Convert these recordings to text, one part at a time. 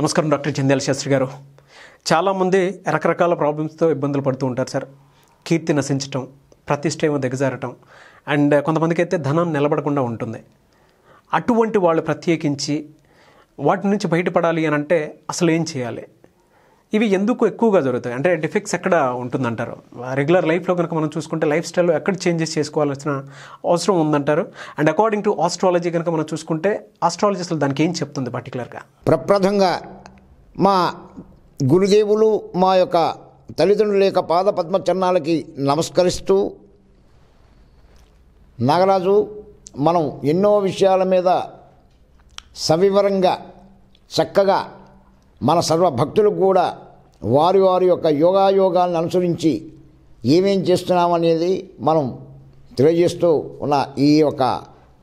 నమస్కారం డాక్టర్ చందేల శాస్త్రి గారు చాలామంది రకరకాల ప్రాబ్లమ్స్తో ఇబ్బందులు పడుతూ ఉంటారు సార్ కీర్తి నశించటం ప్రతిష్ట ఏమో దిగజారటం అండ్ కొంతమందికి అయితే ధనం నిలబడకుండా ఉంటుంది అటువంటి వాళ్ళు ప్రత్యేకించి వాటి నుంచి బయటపడాలి అని అంటే అసలు ఏం చేయాలి ఇవి ఎందుకు ఎక్కువగా జరుగుతాయి అంటే డిఫెక్ట్స్ ఎక్కడ ఉంటుందంటారు రెగ్యులర్ లైఫ్లో కనుక మనం చూసుకుంటే లైఫ్ స్టైల్లో ఎక్కడ చేంజెస్ చేసుకోవాల్సిన అవసరం ఉందంటారు అండ్ అకార్డింగ్ టు ఆస్ట్రాలజీ కనుక మనం చూసుకుంటే ఆస్ట్రాలజీ అసలు దానికి ఏం చెప్తుంది పర్టికులర్గా ప్రప్రథంగా మా గురుదేవులు మా యొక్క తల్లిదండ్రుల యొక్క పాద పద్మ చరణాలకి నమస్కరిస్తూ నాగరాజు మనం ఎన్నో విషయాల మీద సవివరంగా చక్కగా మన సర్వ కూడా వారి వారి యొక్క యోగాయోగాలను అనుసరించి ఏమేం చేస్తున్నామనేది మనం తెలియజేస్తూ ఉన్న ఈ యొక్క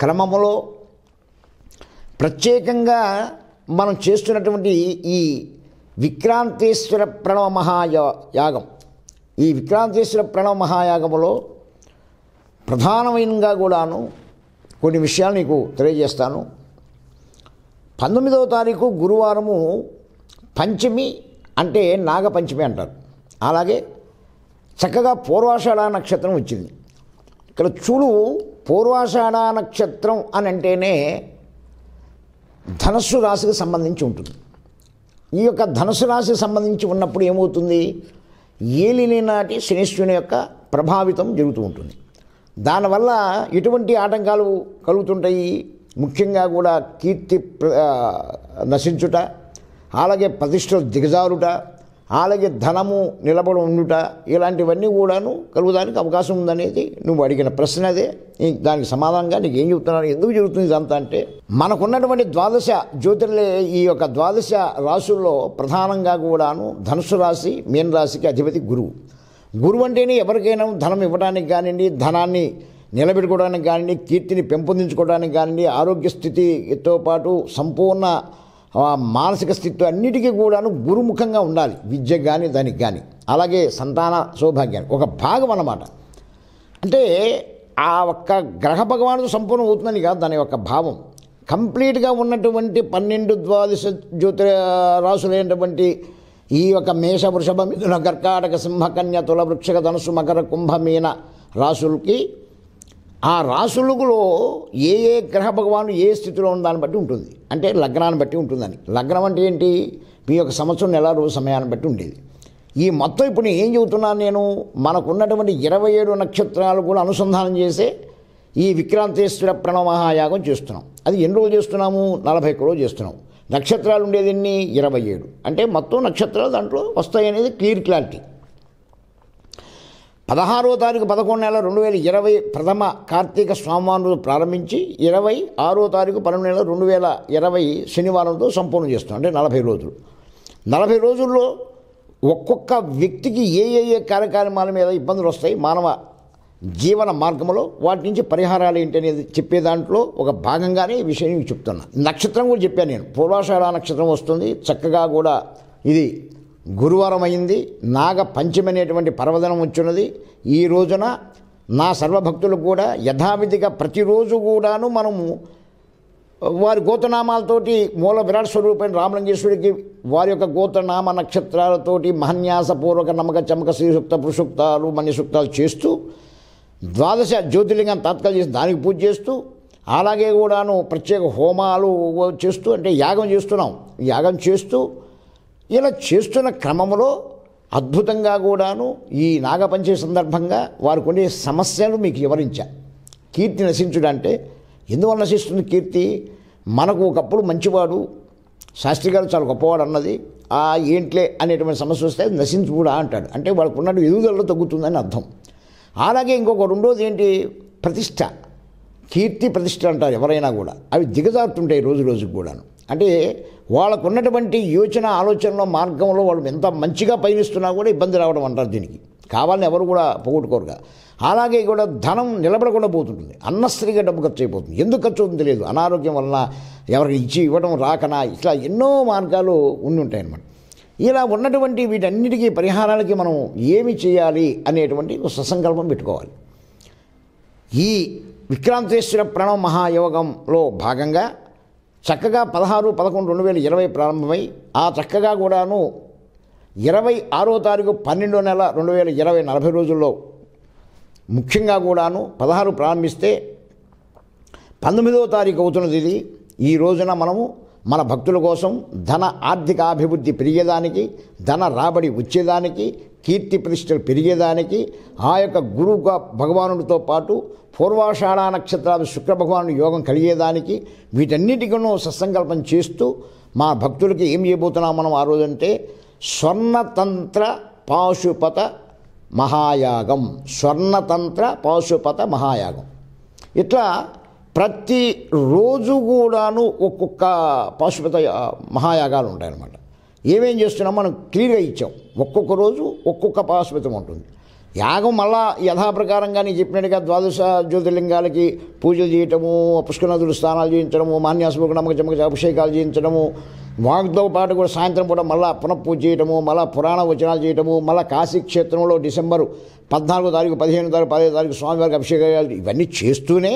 క్రమములో ప్రత్యేకంగా మనం చేస్తున్నటువంటి ఈ విక్రాంతేశ్వర ప్రణవ మహాయో యాగం ఈ విక్రాంతేశ్వర ప్రణవ మహాయాగములో ప్రధానమైనగా కూడాను కొన్ని విషయాలు నీకు తెలియజేస్తాను పంతొమ్మిదవ తారీఖు గురువారము పంచమి అంటే నాగపంచమి అంటారు అలాగే చక్కగా పూర్వాషాఢ నక్షత్రం వచ్చింది ఇక్కడ చూడు పూర్వాషాఢ నక్షత్రం అని అంటేనే ధనస్సు రాశికి సంబంధించి ఉంటుంది ఈ యొక్క ధనుసు రాశికి సంబంధించి ఉన్నప్పుడు ఏమవుతుంది ఏలిని నాటి శనిశ్వని యొక్క ప్రభావితం జరుగుతూ ఉంటుంది దానివల్ల ఎటువంటి ఆటంకాలు కలుగుతుంటాయి ముఖ్యంగా కూడా కీర్తి నశించుట అలాగే ప్రతిష్టలు దిగజారుట అలాగే ధనము నిలబడి ఉండుట ఇలాంటివన్నీ కూడాను కలుగుదానికి అవకాశం ఉందనేది నువ్వు అడిగిన ప్రశ్న అదే దానికి సమాధానంగా నీకు ఏం చెప్తున్నాను ఎందుకు జరుగుతుంది ఇదంతా అంటే మనకున్నటువంటి ద్వాదశ జ్యోతిర్లే ఈ యొక్క ద్వాదశ రాశుల్లో ప్రధానంగా కూడాను ధనుసు రాశి మీన రాశికి అధిపతి గురువు గురువు అంటేనే ఎవరికైనా ధనం ఇవ్వడానికి కానివ్వండి ధనాన్ని నిలబెట్టుకోవడానికి కానివ్వండి కీర్తిని పెంపొందించుకోవడానికి కానివ్వండి ఆరోగ్య స్థితితో పాటు సంపూర్ణ మానసిక స్థితి అన్నిటికీ కూడాను గురుముఖంగా ఉండాలి విద్య కానీ దానికి కానీ అలాగే సంతాన సౌభాగ్యానికి ఒక భాగం అన్నమాట అంటే ఆ ఒక్క గ్రహ భగవానుడు సంపూర్ణం అవుతుందని కాదు దాని యొక్క భావం కంప్లీట్గా ఉన్నటువంటి పన్నెండు ద్వాదశ జ్యోతి రాసులైనటువంటి ఈ యొక్క మేష వృషభ మిథున కర్కాటక సింహకన్య తుల వృక్షక ధనుసు మకర కుంభమీన రాసులకి ఆ రాసులుగులో ఏ ఏ గ్రహ భగవాను ఏ స్థితిలో దాన్ని బట్టి ఉంటుంది అంటే లగ్నాన్ని బట్టి ఉంటుందని లగ్నం అంటే ఏంటి మీ యొక్క సంవత్సరం నెల రోజు సమయాన్ని బట్టి ఉండేది ఈ మొత్తం ఇప్పుడు ఏం చెబుతున్నాను నేను మనకున్నటువంటి ఇరవై ఏడు నక్షత్రాలు కూడా అనుసంధానం చేసే ఈ విక్రాంతేశ్వర ప్రణవమహాయాగం చేస్తున్నాం అది ఎన్ని రోజులు చేస్తున్నాము నలభై ఒక్క రోజు చేస్తున్నాం నక్షత్రాలు ఉండేది ఇరవై ఏడు అంటే మొత్తం నక్షత్రాలు దాంట్లో వస్తాయి అనేది క్లియర్ క్లారిటీ పదహారో తారీఖు పదకొండు నెల రెండు వేల ఇరవై ప్రథమ కార్తీక స్వామివారం రోజు ప్రారంభించి ఇరవై ఆరో తారీఖు పన్నెండు నెల రెండు వేల ఇరవై శనివారంతో సంపూర్ణం చేస్తాం అంటే నలభై రోజులు నలభై రోజుల్లో ఒక్కొక్క వ్యక్తికి ఏ ఏ ఏ కార్యక్రమాల మీద ఇబ్బందులు వస్తాయి మానవ జీవన మార్గంలో వాటి నుంచి పరిహారాలు ఏంటి అనేది చెప్పే దాంట్లో ఒక భాగంగానే ఈ విషయం చెప్తున్నా నక్షత్రం కూడా చెప్పాను నేను పూర్వాషాఢ నక్షత్రం వస్తుంది చక్కగా కూడా ఇది గురువారం అయింది నాగ పంచమి అనేటువంటి పర్వదనం వచ్చినది ఈ రోజున నా సర్వభక్తులు కూడా యథావిధిగా ప్రతిరోజు కూడాను మనము వారి గోతనామాలతోటి మూల విరాట్ స్వరూపైన రామలింగేశ్వరికి వారి యొక్క గోతనామ నక్షత్రాలతోటి మహన్యాసపూర్వక నమ్మక చమక శ్రీసూక్త పురుషుక్తాలు మణిసూక్తాలు చేస్తూ ద్వాదశ జ్యోతిర్లింగం తాత్కాలు చేసి దానికి పూజ చేస్తూ అలాగే కూడాను ప్రత్యేక హోమాలు చేస్తూ అంటే యాగం చేస్తున్నాం యాగం చేస్తూ ఇలా చేస్తున్న క్రమంలో అద్భుతంగా కూడాను ఈ నాగపంచమి సందర్భంగా వారు కొన్ని సమస్యలు మీకు వివరించా కీర్తి నశించుడంటే ఎందువల్ల నశిస్తుంది కీర్తి మనకు ఒకప్పుడు మంచివాడు శాస్త్రి గారు చాలా గొప్పవాడు అన్నది ఆ ఏంట్లే అనేటువంటి సమస్య వస్తే నశించు కూడా అంటాడు అంటే వాళ్ళకు ఉన్న ఎదుగుదలలో తగ్గుతుందని అర్థం అలాగే ఇంకొక రెండోది ఏంటి ప్రతిష్ట కీర్తి ప్రతిష్ట అంటారు ఎవరైనా కూడా అవి దిగజారుతుంటాయి రోజు రోజుకు కూడాను అంటే వాళ్ళకు ఉన్నటువంటి యోచన ఆలోచనలో మార్గంలో వాళ్ళు ఎంత మంచిగా పయనిస్తున్నా కూడా ఇబ్బంది రావడం అంటారు దీనికి కావాలని ఎవరు కూడా పోగొట్టుకోరుగా అలాగే కూడా ధనం నిలబడకుండా పోతుంటుంది అన్నస్త్రీగా డబ్బు ఖర్చు అయిపోతుంది ఎందుకు ఖర్చు అవుతుంది తెలియదు అనారోగ్యం వలన ఎవరికి ఇచ్చి ఇవ్వడం రాకనా ఇట్లా ఎన్నో మార్గాలు ఉండి ఉంటాయి అన్నమాట ఇలా ఉన్నటువంటి వీటన్నిటికీ పరిహారాలకి మనం ఏమి చేయాలి అనేటువంటి ససంకల్పం పెట్టుకోవాలి ఈ విక్రాంతేశ్వర ప్రణవ మహాయోగంలో భాగంగా చక్కగా పదహారు పదకొండు రెండు వేల ఇరవై ప్రారంభమై ఆ చక్కగా కూడాను ఇరవై ఆరో తారీఖు పన్నెండో నెల రెండు వేల ఇరవై నలభై రోజుల్లో ముఖ్యంగా కూడాను పదహారు ప్రారంభిస్తే పంతొమ్మిదో తారీఖు అవుతున్నది ఇది ఈ రోజున మనము మన భక్తుల కోసం ధన ఆర్థిక అభివృద్ధి పెరిగేదానికి ధన రాబడి వచ్చేదానికి కీర్తి ప్రతిష్టలు పెరిగేదానికి ఆ యొక్క గురువుగా భగవానుడితో పాటు పూర్వాషాఢ నక్షత్రాలు శుక్ర యోగం కలిగేదానికి వీటన్నిటికనూ సత్సంకల్పం చేస్తూ మా భక్తులకి ఏం చేయబోతున్నాం మనం ఆ రోజంటే స్వర్ణతంత్ర పాశుపత మహాయాగం స్వర్ణతంత్ర పాశుపత మహాయాగం ఇట్లా ప్రతి రోజు కూడాను ఒక్కొక్క పాశుపత మహాయాగాలు ఉంటాయన్నమాట ఏమేం చేస్తున్నాం మనం క్లియర్గా ఇచ్చాం ఒక్కొక్క రోజు ఒక్కొక్క పాశ్వతం ఉంటుంది యాగం మళ్ళా నేను చెప్పినట్టుగా ద్వాదశ జ్యోతిర్లింగాలకి పూజలు చేయటము పుష్కనదులు స్నానాలు చేయించడము మాన్యాసముఖ నమ్మక చమక అభిషేకాలు చేయించడము వాగ్తో పాటు కూడా సాయంత్రం పూట మళ్ళా పునఃపూజ చేయటము మళ్ళా పురాణ వచనాలు చేయటము మళ్ళా కాశీ క్షేత్రంలో డిసెంబరు పద్నాలుగో తారీఖు పదిహేను తారీఖు పదిహేను తారీఖు స్వామివారికి అభిషేకాలు ఇవన్నీ చేస్తూనే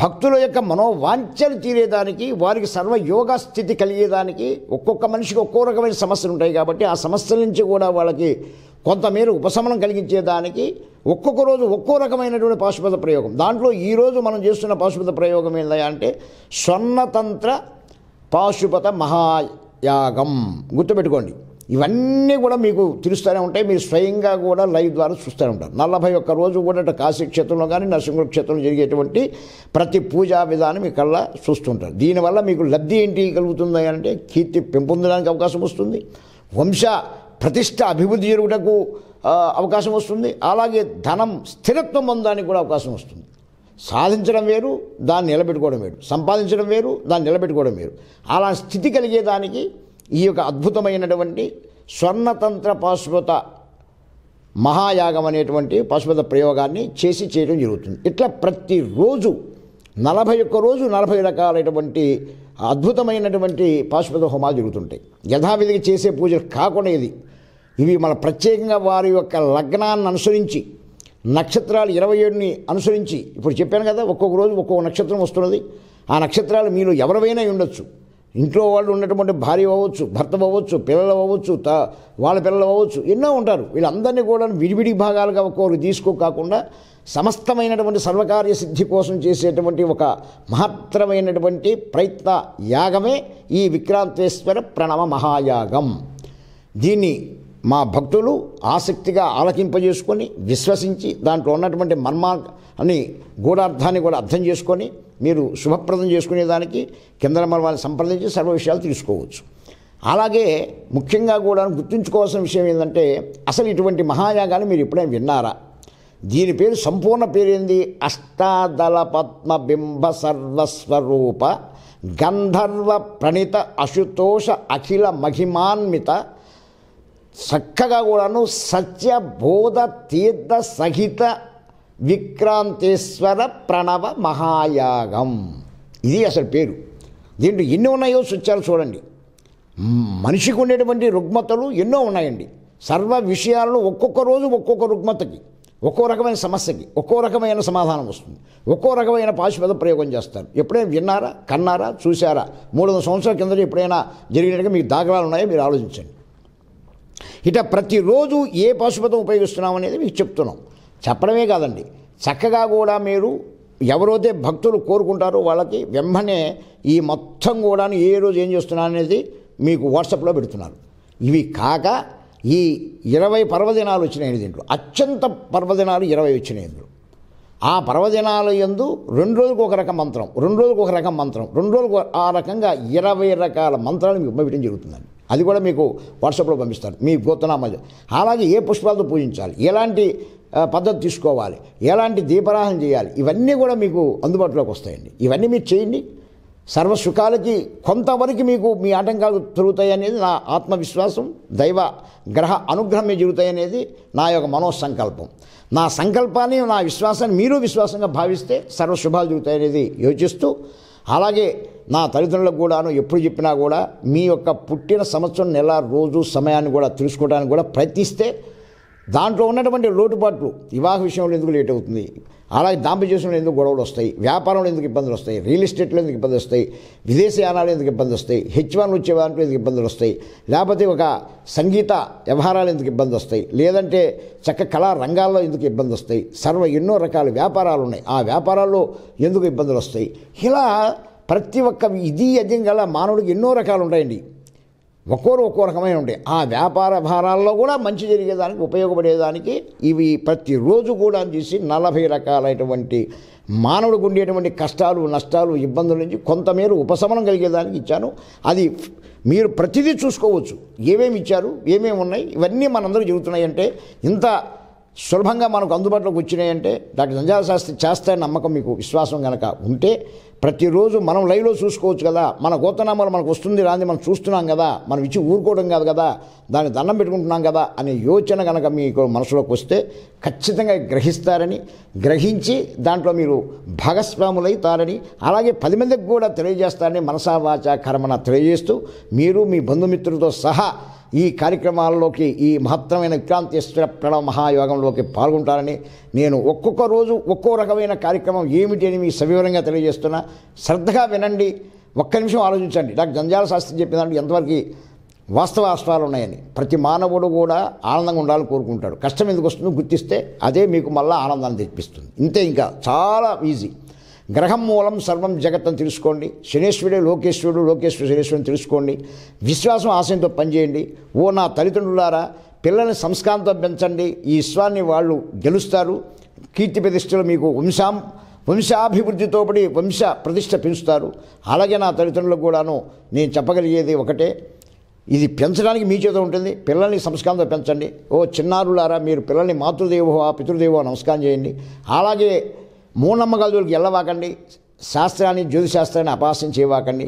భక్తుల యొక్క మనోవాంఛలు తీరేదానికి వారికి సర్వయోగ స్థితి కలిగేదానికి ఒక్కొక్క మనిషికి ఒక్కో రకమైన సమస్యలు ఉంటాయి కాబట్టి ఆ సమస్యల నుంచి కూడా వాళ్ళకి కొంతమేర ఉపశమనం కలిగించేదానికి ఒక్కొక్క రోజు ఒక్కో రకమైనటువంటి పాశుపత ప్రయోగం దాంట్లో ఈరోజు మనం చేస్తున్న పాశుపత ప్రయోగం ఏంటంటే అంటే స్వర్ణతంత్ర పాశుపత మహాయాగం గుర్తుపెట్టుకోండి ఇవన్నీ కూడా మీకు తెలుస్తూనే ఉంటాయి మీరు స్వయంగా కూడా లైవ్ ద్వారా చూస్తూనే ఉంటారు నలభై ఒక్క రోజు కూడా కాశీ క్షేత్రంలో కానీ నరసింహ క్షేత్రంలో జరిగేటువంటి ప్రతి పూజా విధానం కళ్ళ చూస్తుంటారు దీనివల్ల మీకు లబ్ధి ఏంటి కలుగుతుంది అంటే కీర్తి పెంపొందడానికి అవకాశం వస్తుంది వంశ ప్రతిష్ట అభివృద్ధి జరుగుటకు అవకాశం వస్తుంది అలాగే ధనం స్థిరత్వం పొందడానికి కూడా అవకాశం వస్తుంది సాధించడం వేరు దాన్ని నిలబెట్టుకోవడం వేరు సంపాదించడం వేరు దాన్ని నిలబెట్టుకోవడం వేరు అలా స్థితి కలిగేదానికి ఈ యొక్క అద్భుతమైనటువంటి స్వర్ణతంత్ర పాశుపత మహాయాగం అనేటువంటి పశుపత ప్రయోగాన్ని చేసి చేయడం జరుగుతుంది ఇట్లా ప్రతిరోజు నలభై ఒక్క రోజు నలభై రకాలైనటువంటి అద్భుతమైనటువంటి పాశుపత హోమాలు జరుగుతుంటాయి యథావిధిగా చేసే పూజలు కాకుండా ఇది ఇవి మన ప్రత్యేకంగా వారి యొక్క లగ్నాన్ని అనుసరించి నక్షత్రాలు ఇరవై ఏడుని అనుసరించి ఇప్పుడు చెప్పాను కదా ఒక్కొక్క రోజు ఒక్కొక్క నక్షత్రం వస్తున్నది ఆ నక్షత్రాలు మీరు ఎవరివైనా ఉండొచ్చు ఇంట్లో వాళ్ళు ఉన్నటువంటి భార్య అవ్వచ్చు భర్త అవ్వచ్చు పిల్లలు అవ్వచ్చు త వాళ్ళ పిల్లలు అవ్వచ్చు ఎన్నో ఉంటారు వీళ్ళందరినీ కూడా విడివిడి భాగాలుగా ఒక్కొక్కరు తీసుకో కాకుండా సమస్తమైనటువంటి సర్వకార్య సిద్ధి కోసం చేసేటువంటి ఒక మహత్తరమైనటువంటి ప్రయత్న యాగమే ఈ విక్రాంతేశ్వర ప్రణవ మహాయాగం దీన్ని మా భక్తులు ఆసక్తిగా ఆలకింపజేసుకొని విశ్వసించి దాంట్లో ఉన్నటువంటి అని గూఢార్థాన్ని కూడా అర్థం చేసుకొని మీరు శుభప్రదం చేసుకునేదానికి కిందనమ్మల వాళ్ళని సంప్రదించి సర్వ విషయాలు తెలుసుకోవచ్చు అలాగే ముఖ్యంగా కూడా గుర్తుంచుకోవాల్సిన విషయం ఏంటంటే అసలు ఇటువంటి మహాయాగాన్ని మీరు ఎప్పుడైనా విన్నారా దీని పేరు సంపూర్ణ పేరేంది అష్టాదళ పద్మ బింబ సర్వస్వరూప గంధర్వ ప్రణిత అశుతోష అఖిల మహిమాన్విత చక్కగా కూడాను సత్య బోధ తీర్థ సహిత విక్రాంతేశ్వర ప్రణవ మహాయాగం ఇది అసలు పేరు దీంట్లో ఎన్ని ఉన్నాయో స్వచ్ఛాలు చూడండి మనిషికి ఉండేటువంటి రుగ్మతలు ఎన్నో ఉన్నాయండి సర్వ విషయాలను ఒక్కొక్క రోజు ఒక్కొక్క రుగ్మతకి ఒక్కో రకమైన సమస్యకి ఒక్కో రకమైన సమాధానం వస్తుంది ఒక్కో రకమైన పాశుపద ప్రయోగం చేస్తారు ఎప్పుడైనా విన్నారా కన్నారా చూశారా మూడు వందల సంవత్సరాల కింద ఎప్పుడైనా జరిగినట్టుగా మీకు దాఖలాలు ఉన్నాయో మీరు ఆలోచించండి ఇట ప్రతిరోజు ఏ పాశుపదం ఉపయోగిస్తున్నాం అనేది మీకు చెప్తున్నాం చెప్పడమే కాదండి చక్కగా కూడా మీరు ఎవరైతే భక్తులు కోరుకుంటారో వాళ్ళకి వెంబనే ఈ మొత్తం కూడా ఏ రోజు ఏం చేస్తున్నా అనేది మీకు వాట్సాప్లో పెడుతున్నారు ఇవి కాక ఈ ఇరవై పర్వదినాలు వచ్చినాయి దీంట్లో అత్యంత పర్వదినాలు ఇరవై వచ్చినాయి ఇందులో ఆ పర్వదినాల ఎందు రెండు రోజులకు ఒక రకం మంత్రం రెండు రోజులకు ఒక రకం మంత్రం రెండు రోజులకు ఆ రకంగా ఇరవై రకాల మంత్రాలు మీకు ఇవ్వడం జరుగుతుందండి అది కూడా మీకు వాట్సాప్లో పంపిస్తారు మీ గోతనామా అలాగే ఏ పుష్పాలతో పూజించాలి ఎలాంటి పద్ధతి తీసుకోవాలి ఎలాంటి దీపరాహం చేయాలి ఇవన్నీ కూడా మీకు అందుబాటులోకి వస్తాయండి ఇవన్నీ మీరు చేయండి సర్వసుఖాలకి కొంతవరకు మీకు మీ ఆటంకాలు తిరుగుతాయనేది అనేది నా ఆత్మవిశ్వాసం దైవ గ్రహ అనుగ్రహం మీద జరుగుతాయి అనేది నా యొక్క మనోసంకల్పం నా సంకల్పాన్ని నా విశ్వాసాన్ని మీరు విశ్వాసంగా భావిస్తే సర్వశుభాలు జరుగుతాయి అనేది యోచిస్తూ అలాగే నా తల్లిదండ్రులకు కూడాను ఎప్పుడు చెప్పినా కూడా మీ యొక్క పుట్టిన సంవత్సరం నెల రోజు సమయాన్ని కూడా తెలుసుకోవడానికి కూడా ప్రయత్నిస్తే దాంట్లో ఉన్నటువంటి లోటుపాట్లు వివాహ విషయంలో ఎందుకు లేట్ అవుతుంది అలాగే దాంపత్యంలో ఎందుకు గొడవలు వస్తాయి వ్యాపారంలో ఎందుకు ఇబ్బందులు వస్తాయి రియల్ ఎస్టేట్లో ఎందుకు ఇబ్బందులు వస్తాయి విదేశీయానాలు ఎందుకు ఇబ్బందులు వస్తాయి హెచ్ వన్ వచ్చే దాంట్లో ఎందుకు ఇబ్బందులు వస్తాయి లేకపోతే ఒక సంగీత వ్యవహారాలు ఎందుకు ఇబ్బంది వస్తాయి లేదంటే చక్క కళా రంగాల్లో ఎందుకు ఇబ్బంది వస్తాయి సర్వ ఎన్నో రకాల వ్యాపారాలు ఉన్నాయి ఆ వ్యాపారాల్లో ఎందుకు ఇబ్బందులు వస్తాయి ఇలా ప్రతి ఒక్క ఇది అజం గల మానవుడికి ఎన్నో రకాలు ఉంటాయండి ఒక్కోరు ఒక్కో రకమైన ఉంటాయి ఆ వ్యాపార భారాల్లో కూడా మంచి జరిగేదానికి ఉపయోగపడేదానికి ఇవి ప్రతిరోజు కూడా చూసి నలభై రకాలైనటువంటి మానవుడికి ఉండేటువంటి కష్టాలు నష్టాలు ఇబ్బందుల నుంచి కొంతమేరు ఉపశమనం కలిగేదానికి ఇచ్చాను అది మీరు ప్రతిదీ చూసుకోవచ్చు ఏమేమి ఇచ్చారు ఏమేమి ఉన్నాయి ఇవన్నీ మనందరూ జరుగుతున్నాయంటే ఇంత సులభంగా మనకు అందుబాటులోకి వచ్చినాయంటే డాక్టర్ సంజాల శాస్త్రి చేస్తాయని నమ్మకం మీకు విశ్వాసం కనుక ఉంటే ప్రతిరోజు మనం లైవ్లో చూసుకోవచ్చు కదా మన గోతనామాలు మనకు వస్తుంది రాని మనం చూస్తున్నాం కదా మనం ఇచ్చి ఊరుకోవడం కాదు కదా దాన్ని దండం పెట్టుకుంటున్నాం కదా అనే యోచన కనుక మీకు మనసులోకి వస్తే ఖచ్చితంగా గ్రహిస్తారని గ్రహించి దాంట్లో మీరు భాగస్వాములైతారని అలాగే పది మందికి కూడా తెలియజేస్తారని మనసావాచ కర్మన తెలియజేస్తూ మీరు మీ బంధుమిత్రులతో సహా ఈ కార్యక్రమాల్లోకి ఈ మహత్తరమైన విక్రాంతేశ్వర ప్రణవ మహాయోగంలోకి పాల్గొంటారని నేను ఒక్కొక్క రోజు ఒక్కో రకమైన కార్యక్రమం ఏమిటి అని మీకు సవివరంగా తెలియజేస్తున్నా శ్రద్ధగా వినండి ఒక్క నిమిషం ఆలోచించండి డాక్టర్ జంజాల శాస్త్రి చెప్పినట్టు ఎంతవరకు వాస్తవ అస్త్రాలు ఉన్నాయని ప్రతి మానవుడు కూడా ఆనందంగా ఉండాలని కోరుకుంటాడు కష్టం ఎందుకు వస్తుందో గుర్తిస్తే అదే మీకు మళ్ళీ ఆనందాన్ని తెప్పిస్తుంది ఇంతే ఇంకా చాలా ఈజీ గ్రహం మూలం సర్వం జగత్ అని తెలుసుకోండి శనేశ్వరుడు లోకేశ్వరుడు లోకేశ్వరుడు శనేశ్వరుని తెలుసుకోండి విశ్వాసం ఆశయంతో పనిచేయండి ఓ నా తల్లిదండ్రులారా పిల్లల్ని సంస్కారంతో పెంచండి ఈ విశ్వాన్ని వాళ్ళు గెలుస్తారు కీర్తి ప్రతిష్టలు మీకు వంశాం వంశాభివృద్ధితో పడి వంశ ప్రతిష్ట పెంచుతారు అలాగే నా తల్లిదండ్రులకు కూడాను నేను చెప్పగలిగేది ఒకటే ఇది పెంచడానికి మీ చేత ఉంటుంది పిల్లల్ని సంస్కారంతో పెంచండి ఓ చిన్నారులారా మీరు పిల్లల్ని మాతృదేవో ఆ పితృదేవో నమస్కారం చేయండి అలాగే మూఢనమ్మకాలకి వెళ్ళవాకండి శాస్త్రాన్ని జ్యోతిశాస్త్రాన్ని అపాసించేవాకండి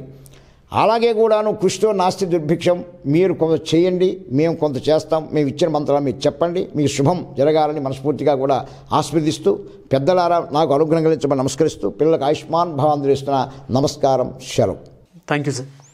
అలాగే కూడాను కృష్ణో నాస్తి దుర్భిక్షం మీరు కొంత చేయండి మేము కొంత చేస్తాం మేము ఇచ్చిన మంత్రాలు మీరు చెప్పండి మీకు శుభం జరగాలని మనస్ఫూర్తిగా కూడా ఆస్వాదిస్తూ పెద్దలారా నాకు అనుగ్రహం కలిగించమని నమస్కరిస్తూ పిల్లలకు ఆయుష్మాన్ భావం అందిస్తున్న నమస్కారం సెలవు థ్యాంక్ యూ సార్